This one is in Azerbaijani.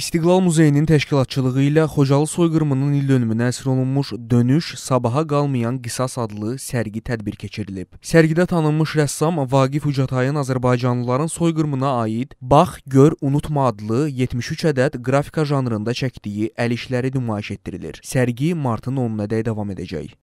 İstiqlal Muzeyinin təşkilatçılığı ilə Xocalı soyqırımının il dönümünə əsr olunmuş Dönüş Sabaha qalmayan qisas adlı sərgi tədbir keçirilib. Sərgidə tanınmış rəssam Vaqif Ucatayın Azərbaycanlıların soyqırımına aid Bax, gör, unutma adlı 73 ədəd qrafika janrında çəkdiyi əl işləri nümayiş etdirilir. Sərgi martın 10-nadək davam edəcək.